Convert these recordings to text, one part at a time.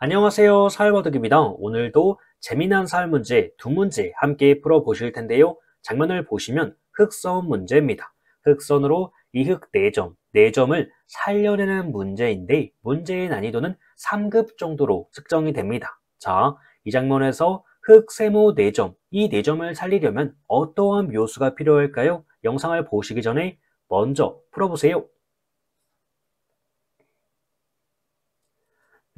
안녕하세요 사회바둑입니다 오늘도 재미난 사회 문제 두 문제 함께 풀어보실 텐데요 장면을 보시면 흑선 문제입니다 흑선으로 이흑 4점, 4점을 살려내는 문제인데 문제의 난이도는 3급 정도로 측정이 됩니다 자, 이 장면에서 흑, 세모, 4점, 이 4점을 살리려면 어떠한 묘수가 필요할까요? 영상을 보시기 전에 먼저 풀어보세요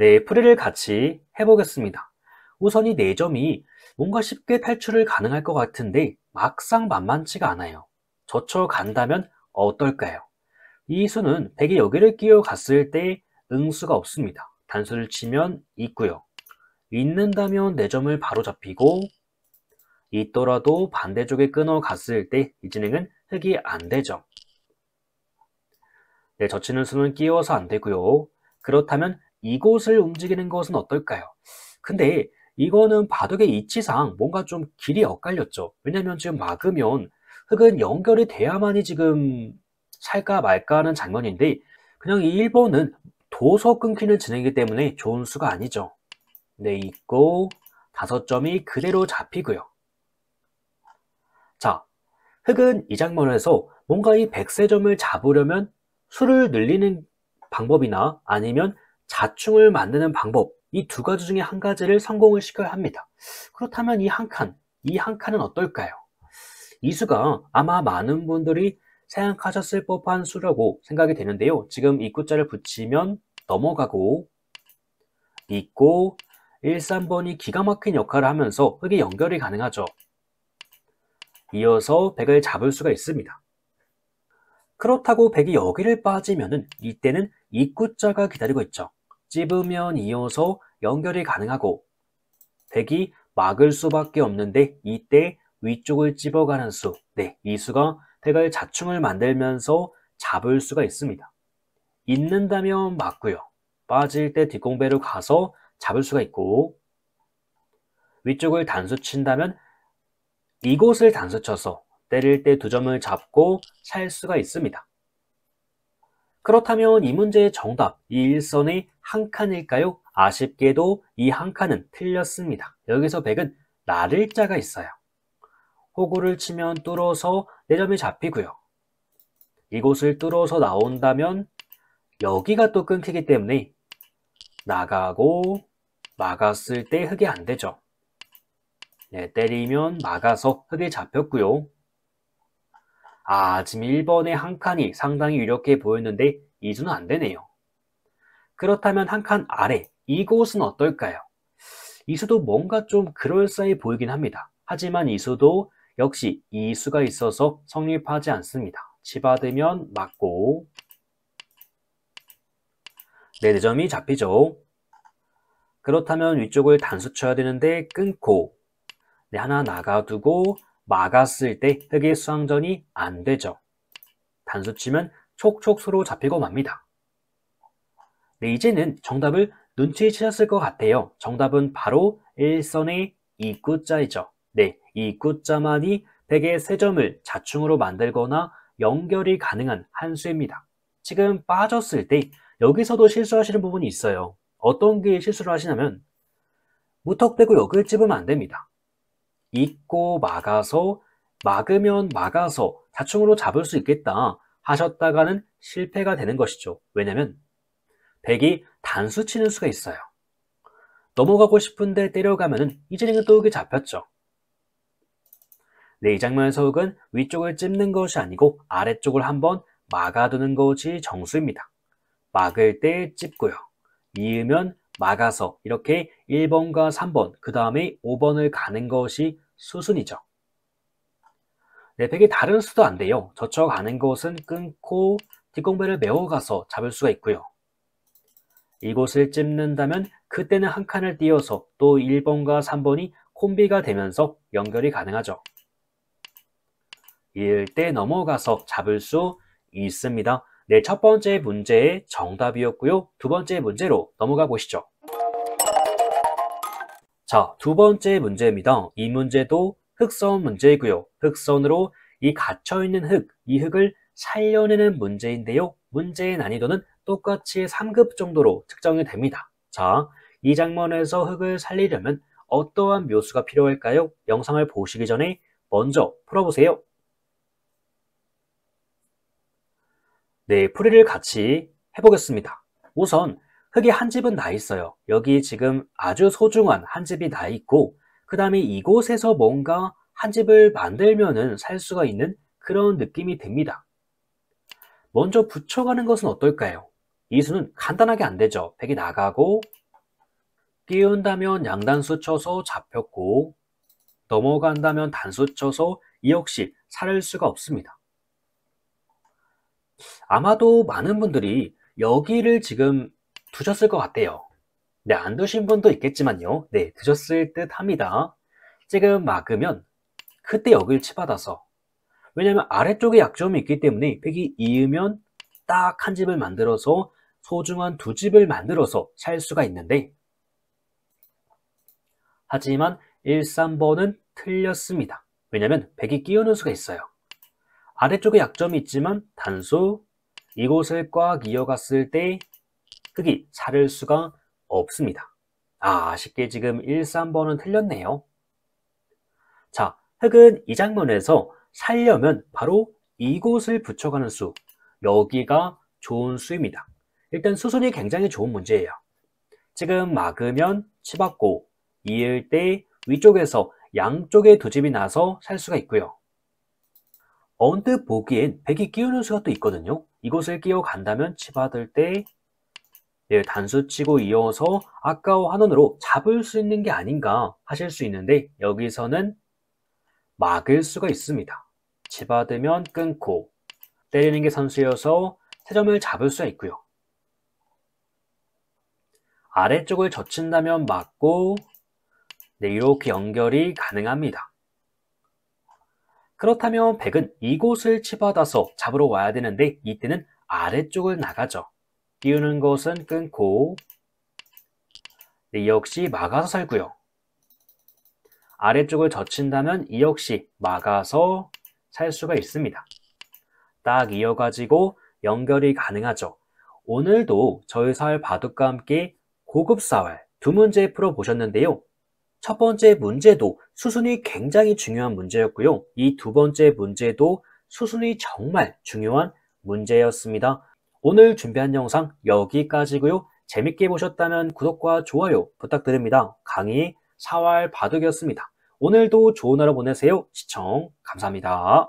네, 풀이를 같이 해보겠습니다. 우선 이 4점이 뭔가 쉽게 탈출을 가능할 것 같은데 막상 만만치가 않아요. 젖혀 간다면 어떨까요? 이 수는 100이 여기를 끼워 갔을 때 응수가 없습니다. 단수를 치면 있고요. 있는다면 4점을 바로 잡히고 있더라도 반대쪽에 끊어 갔을 때 이 진행은 흙이 안 되죠. 네, 젖히는 수는 끼워서 안 되고요. 그렇다면 이곳을 움직이는 것은 어떨까요? 근데 이거는 바둑의 이치상 뭔가 좀 길이 엇갈렸죠. 왜냐면 지금 막으면 흙은 연결이 돼야만이 지금 살까 말까 하는 장면인데 그냥 이 1번은 도서 끊기는 진행이기 때문에 좋은 수가 아니죠. 네, 있고 다섯 점이 그대로 잡히고요. 자, 흑은 이 장면에서 뭔가 이 백세점을 잡으려면 수를 늘리는 방법이나 아니면 자충을 만드는 방법 이 두 가지 중에 한 가지를 성공을 시켜야 합니다. 그렇다면 이 한 칸, 이 한 칸은 어떨까요? 이 수가 아마 많은 분들이 생각하셨을 법한 수라고 생각이 되는데요. 지금 입구자를 붙이면 넘어가고 있고 1, 3번이 기가 막힌 역할을 하면서 흙이 연결이 가능하죠. 이어서 백을 잡을 수가 있습니다. 그렇다고 백이 여기를 빠지면 은 이때는 입구자가 기다리고 있죠. 찝으면 이어서 연결이 가능하고 백이 막을 수밖에 없는데 이때 위쪽을 찝어가는 수, 네, 이 수가 태갈 자충을 만들면서 잡을 수가 있습니다. 있는다면 맞고요. 빠질 때 뒷공배로 가서 잡을 수가 있고 위쪽을 단수 친다면 이곳을 단수 쳐서 때릴 때 두 점을 잡고 찰 수가 있습니다. 그렇다면 이 문제의 정답, 이 일선의 한 칸일까요? 아쉽게도 이 한 칸은 틀렸습니다. 여기서 100은 나를 자가 있어요. 호구를 치면 뚫어서 내점이 잡히고요. 이곳을 뚫어서 나온다면 여기가 또 끊기기 때문에 나가고 막았을 때 흙이 안 되죠. 네, 때리면 막아서 흙이 잡혔고요. 아, 지금 1번에 한 칸이 상당히 유력해 보였는데 2주는 안 되네요. 그렇다면 한 칸 아래 이곳은 어떨까요? 이수도 뭔가 좀 그럴싸해 보이긴 합니다. 하지만 이수도 역시 이수가 있어서 성립하지 않습니다. 치받으면 맞고 네, 대점이 네 잡히죠. 그렇다면 위쪽을 단수 쳐야 되는데 끊고 네, 하나 나가두고 막았을 때 흙의 수항전이 안 되죠. 단수치면 촉촉수로 잡히고 맙니다. 네, 이제는 정답을 눈치채셨을 것 같아요. 정답은 바로 일선의 이구자이죠. 네, 이구자만이 대개 세 점을 자충으로 만들거나 연결이 가능한 한수입니다. 지금 빠졌을 때 여기서도 실수하시는 부분이 있어요. 어떤 게 실수를 하시냐면 무턱대고 여기를 집으면 안 됩니다. 잊고 막아서 막으면 막아서 사충으로 잡을 수 있겠다 하셨다가는 실패가 되는 것이죠. 왜냐면 백이 단수 치는 수가 있어요. 넘어가고 싶은데 때려가면 이재링은 또 여기 잡혔죠. 네, 이 장면에서 흑은 위쪽을 찝는 것이 아니고 아래쪽을 한번 막아두는 것이 정수입니다. 막을 때 찝고요. 이으면 막아서 이렇게 1번과 3번, 그 다음에 5번을 가는 것이 수순이죠. 레팩이 다른 수도 안 돼요. 저쪽 가는 것은 끊고 뒷공배를 메워가서 잡을 수가 있고요. 이곳을 찝는다면 그때는 한 칸을 띄어서 또 1번과 3번이 콤비가 되면서 연결이 가능하죠. 1대 넘어가서 잡을 수 있습니다. 네, 첫 번째 문제의 정답이었고요. 두 번째 문제로 넘어가 보시죠. 자, 두 번째 문제입니다. 이 문제도 흑선 문제이고요. 흑선으로 이 갇혀있는 흙, 이 흙을 살려내는 문제인데요. 문제의 난이도는 똑같이 3급 정도로 측정이 됩니다. 자, 이 장면에서 흙을 살리려면 어떠한 묘수가 필요할까요? 영상을 보시기 전에 먼저 풀어보세요. 네, 풀이를 같이 해보겠습니다. 우선 흙이 한 집은 나 있어요. 여기 지금 아주 소중한 한 집이 나 있고 그 다음에 이곳에서 뭔가 한 집을 만들면은 살 수가 있는 그런 느낌이 듭니다. 먼저 붙여가는 것은 어떨까요? 이수는 간단하게 안 되죠. 1이 나가고 끼운다면 양단수 쳐서 잡혔고 넘어간다면 단수 쳐서 이 역시 살을 수가 없습니다. 아마도 많은 분들이 여기를 지금 두셨을 것 같아요. 네, 안 두신 분도 있겠지만요. 네, 두셨을 듯 합니다. 지금 막으면 그때 여길 치받아서 왜냐면 아래쪽에 약점이 있기 때문에 팩이 이으면 딱 한 집을 만들어서 소중한 두 집을 만들어서 살 수가 있는데 하지만 1, 3번은 틀렸습니다. 왜냐면 하 백이 끼우는 수가 있어요. 아래쪽에 약점이 있지만 단수 이곳을 꽉 이어갔을 때 크이 자를 수가 없습니다. 아, 쉽게 지금 1, 3번은 틀렸네요. 자, 흙은 이 장면에서 살려면 바로 이곳을 붙여가는 수, 여기가 좋은 수입니다. 일단 수순이 굉장히 좋은 문제예요. 지금 막으면 치받고 이을 때 위쪽에서 양쪽에 두 집이 나서 살 수가 있고요. 언뜻 보기엔 백이 끼우는 수가 또 있거든요. 이곳을 끼워 간다면 치받을 때 예, 단수치고 이어서 아까워 환원으로 잡을 수 있는 게 아닌가 하실 수 있는데 여기서는 막을 수가 있습니다. 집받으면 끊고 때리는 게 선수여서 세점을 잡을 수가 있고요. 아래쪽을 젖힌다면 막고 네, 이렇게 연결이 가능합니다. 그렇다면 백은 이곳을 치받아서 잡으러 와야 되는데 이때는 아래쪽을 나가죠. 끼우는 것은 끊고 네, 역시 막아서 살고요. 아래쪽을 젖힌다면 이 역시 막아서 살 수가 있습니다. 딱 이어가지고 연결이 가능하죠. 오늘도 저희 사활 바둑과 함께 고급 사회두 문제 풀어보셨는데요. 첫 번째 문제도 수순이 굉장히 중요한 문제였고요. 이 두 번째 문제도 수순이 정말 중요한 문제였습니다. 오늘 준비한 영상 여기까지고요. 재밌게 보셨다면 구독과 좋아요 부탁드립니다. 강의 4월 바둑이었습니다. 오늘도 좋은 하루 보내세요. 시청 감사합니다.